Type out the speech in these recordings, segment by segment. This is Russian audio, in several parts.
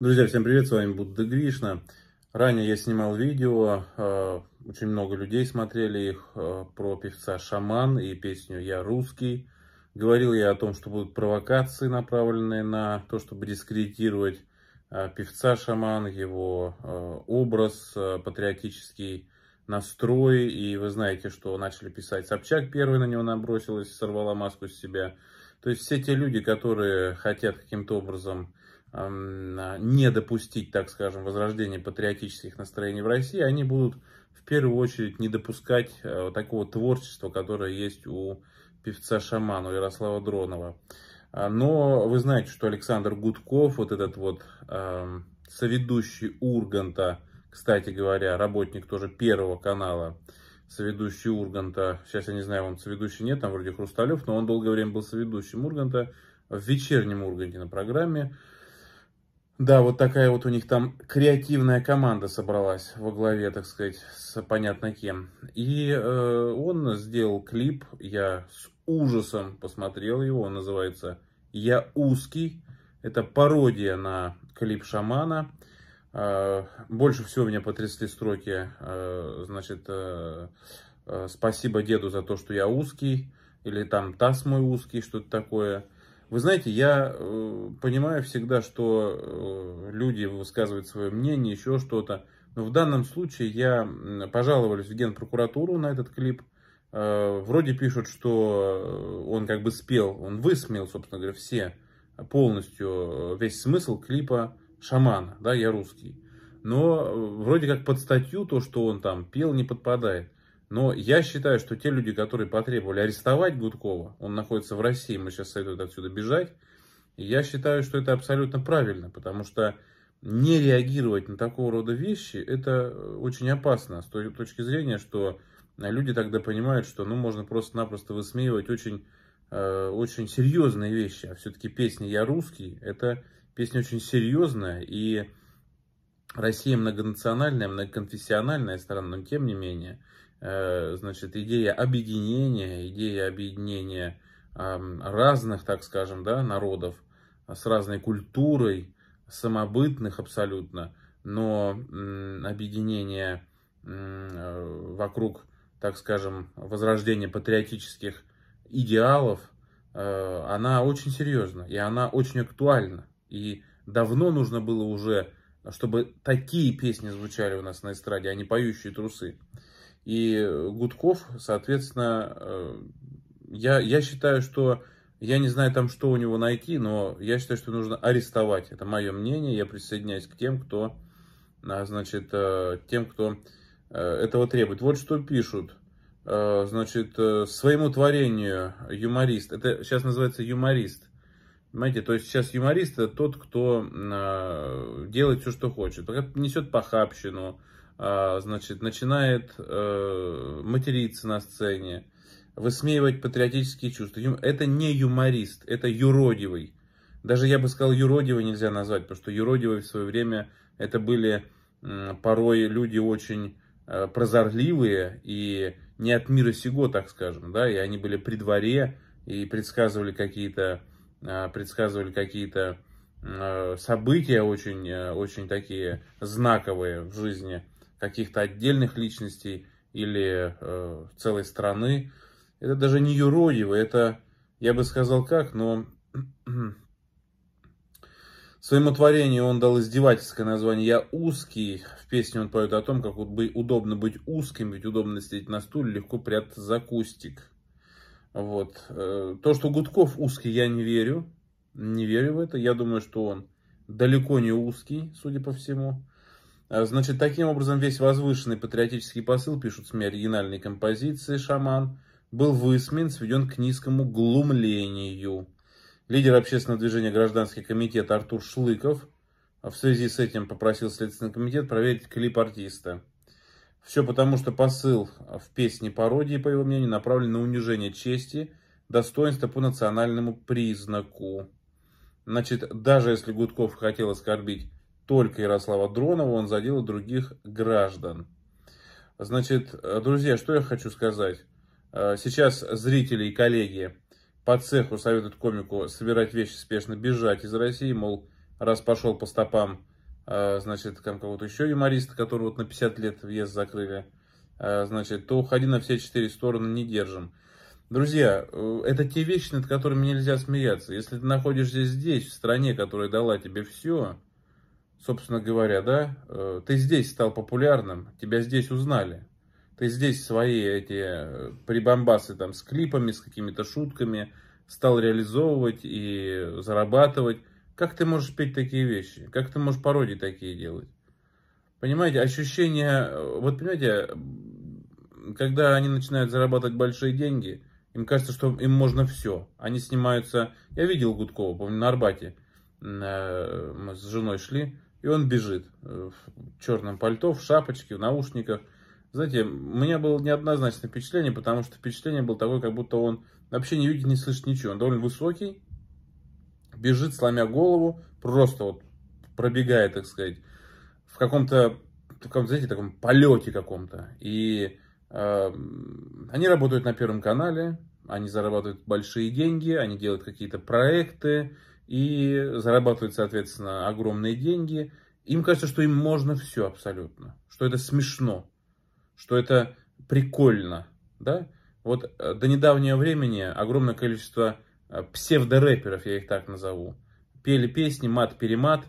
Друзья, всем привет, с вами Будда Гришна. Ранее я снимал видео, э, очень много людей смотрели их э, про певца «Шаман» и песню «Я русский». Говорил я о том, что будут провокации, направленные на то, чтобы дискредитировать э, певца «Шаман», его образ, патриотический настрой. И вы знаете, что начали писать «Собчак» первый на него набросилась, сорвала маску с себя. То есть все те люди, которые хотят каким-то образом не допустить, так скажем, возрождения патриотических настроений в России, они будут в первую очередь не допускать э, такого творчества, которое есть у певца-шамана, у Ярослава Дронова. А, но вы знаете, что Александр Гудков, вот этот вот соведущий Урганта, кстати говоря, работник тоже Первого канала, соведущий Урганта, сейчас я не знаю, он соведущий нет, там вроде Хрусталев, но он долгое время был соведущим Урганта, в вечернем Урганте на программе, да, вот такая вот у них там креативная команда собралась во главе, так сказать, с понятно кем. И э, он сделал клип, я с ужасом посмотрел его, он называется «Я узкий». Это пародия на клип «Шамана». Э, больше всего меня потрясли строки, э, значит, э, э «Спасибо деду за то, что я узкий», или там «Таз мой узкий», что-то такое – вы знаете, я э, понимаю всегда, что э, люди высказывают свое мнение, еще что-то. Но в данном случае я пожаловались в генпрокуратуру на этот клип. Э, вроде пишут, что э, он как бы спел, он высмеял, собственно говоря, все э, полностью, э, весь смысл клипа «Шамана», да, «Я русский». Но вроде как под статью то, что он там пел, не подпадает. Но я считаю, что те люди, которые потребовали арестовать Гудкова, он находится в России, мы сейчас советуют отсюда бежать, я считаю, что это абсолютно правильно, потому что не реагировать на такого рода вещи, это э, очень опасно с той точки зрения, что люди тогда понимают, что ну, можно просто-напросто высмеивать очень, э, очень серьезные вещи. А все-таки песня «Я русский» — это песня очень серьезная, и Россия многонациональная, многоконфессиональная страна, но тем не менее. Э, значит, идея объединения, идея объединения разных, так скажем, да, народов с разной культурой, самобытных абсолютно, но объединение э, вокруг, так скажем, возрождения патриотических идеалов, э, она очень серьезна, и она очень актуальна. И давно нужно было уже, чтобы такие песни звучали у нас на эстраде, а не поющие трусы и Гудков, соответственно, э, я, я считаю, что я не знаю там, что у него найти, но я считаю, что нужно арестовать. Это мое мнение. Я присоединяюсь к тем, кто, а, значит, э, тем, кто э, этого требует. Вот что пишут. Значит, своему творению юморист. Это сейчас называется юморист. Понимаете, то есть сейчас юморист это тот, кто а, делает все, что хочет. Несет похабщину, а, значит, начинает э, материться на сцене, высмеивать патриотические чувства. Это не юморист, это юродивый. Даже я бы сказал, юродивый нельзя назвать, потому что юродивые в свое время это были порой люди очень э, прозорливые и не от мира сего, так скажем, да, и они были при дворе и предсказывали какие-то э, предсказывали какие-то события очень, очень такие знаковые в жизни каких-то отдельных личностей или э, целой страны. Это даже не юродиво, это, я бы сказал как, но Своему творению он дал издевательское название «Я узкий». В песне он поет о том, как удобно быть узким, ведь удобно сидеть на стуле, легко прятаться за кустик. Вот. Э, то, что Гудков узкий, я не верю. Не верю в это. Я думаю, что он далеко не узкий, судя по всему. А, значит, таким образом весь возвышенный патриотический посыл, пишут СМИ оригинальной композиции «Шаман», был высмеян, сведен к низкому глумлению. Лидер общественного движения «Гражданский комитет» Артур Шлыков в связи с этим попросил Следственный комитет проверить клип артиста. Все потому, что посыл в песне пародии, по его мнению, направлен на унижение чести, достоинства по национальному признаку. Значит, даже если Гудков хотел оскорбить только Ярослава Дронова, он задел и других граждан. Значит, э, друзья, что я хочу сказать. Э, сейчас зрители и коллеги по цеху советуют комику собирать вещи, спешно бежать из России, мол, раз пошел по стопам, э, значит, там кого-то еще юмориста, который вот на 50 лет въезд закрыли, значит, то уходи на все четыре стороны, не держим. Друзья, это те вещи, над которыми нельзя смеяться. Если ты находишься здесь, в стране, которая дала тебе все, собственно говоря, да, э, ты здесь стал популярным, тебя здесь узнали. Ты здесь свои эти э, прибамбасы там с клипами, с какими-то шутками стал реализовывать и зарабатывать. Как ты можешь петь такие вещи? Как ты можешь пародии такие делать? Понимаете, ощущение, э, вот понимаете, когда они начинают зарабатывать большие деньги, им кажется, что им можно все. Они снимаются, я видел Гудкова, помню, на Арбате, мы с женой шли, и он бежит э, в черном пальто, в шапочке, в наушниках. Знаете, у меня было неоднозначное впечатление, потому что впечатление было такое, как будто он вообще не видит, не слышит ничего. Он довольно высокий, бежит, сломя голову, просто вот пробегает, так сказать, в каком-то, таком, знаете, таком полете каком-то. И э, они работают на Первом канале, они зарабатывают большие деньги, они делают какие-то проекты, и зарабатывают, соответственно, огромные деньги. Им кажется, что им можно все абсолютно, что это смешно, что это прикольно, да? Вот э, до недавнего времени огромное количество э, псевдорэперов, я их так назову, пели песни мат-перемат,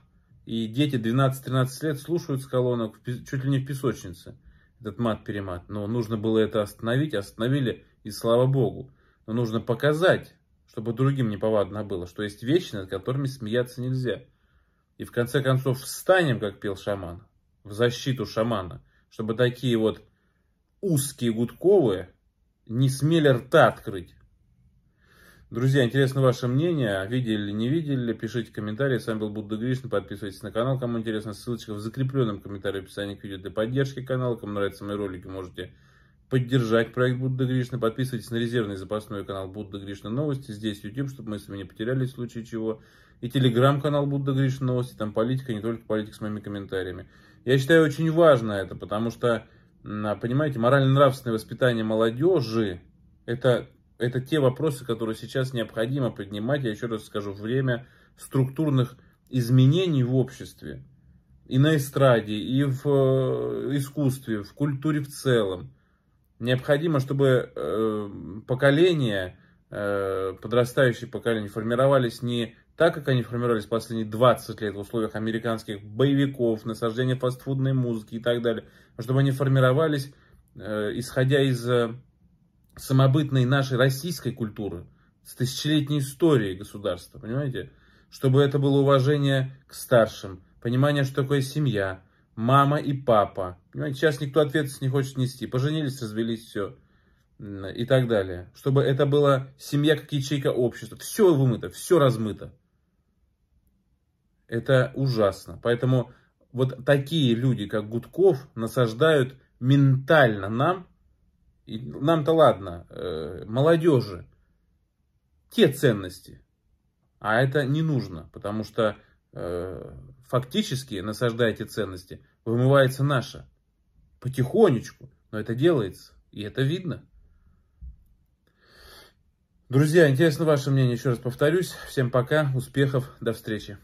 и дети 12-13 лет слушают с колонок чуть ли не в песочнице этот мат-перемат. Но нужно было это остановить, остановили, и слава богу. Но нужно показать, чтобы другим неповадно было, что есть вещи, над которыми смеяться нельзя. И в конце концов встанем, как пел шаман, в защиту шамана, чтобы такие вот узкие гудковые не смели рта открыть. Друзья, интересно ваше мнение, видели или не видели, пишите комментарии. С вами был Будда Гришин, подписывайтесь на канал, кому интересно, ссылочка в закрепленном комментарии в описании к видео для поддержки канала. Кому нравятся мои ролики, можете поддержать проект Будда Гришна. Подписывайтесь на резервный запасной канал Будда Гришна Новости. Здесь YouTube, чтобы мы с вами не потерялись в случае чего. И телеграм-канал Будда Гришна Новости. Там политика, не только политика с моими комментариями. Я считаю очень важно это, потому что, а, понимаете, морально-нравственное воспитание молодежи – это, это те вопросы, которые сейчас необходимо поднимать. Я еще раз скажу, время структурных изменений в обществе и на эстраде, и в э, искусстве, в культуре в целом – Необходимо, чтобы э, поколения, э, подрастающие поколения, формировались не так, как они формировались последние 20 лет в условиях американских боевиков, насаждения фастфудной музыки и так далее, а чтобы они формировались, э, исходя из э, самобытной нашей российской культуры, с тысячелетней историей государства, понимаете? Чтобы это было уважение к старшим, понимание, что такое семья, мама и папа. Понимаете, сейчас никто ответственность не хочет нести. Поженились, развелись, все. И так далее. Чтобы это была семья как ячейка общества. Все вымыто, все размыто. Это ужасно. Поэтому вот такие люди, как Гудков, насаждают ментально нам, нам-то ладно, э, молодежи, те ценности. А это не нужно, потому что э, фактически, насаждая ценности, вымывается наша. Потихонечку, но это делается, и это видно. Друзья, интересно ваше мнение, еще раз повторюсь. Всем пока, успехов, до встречи.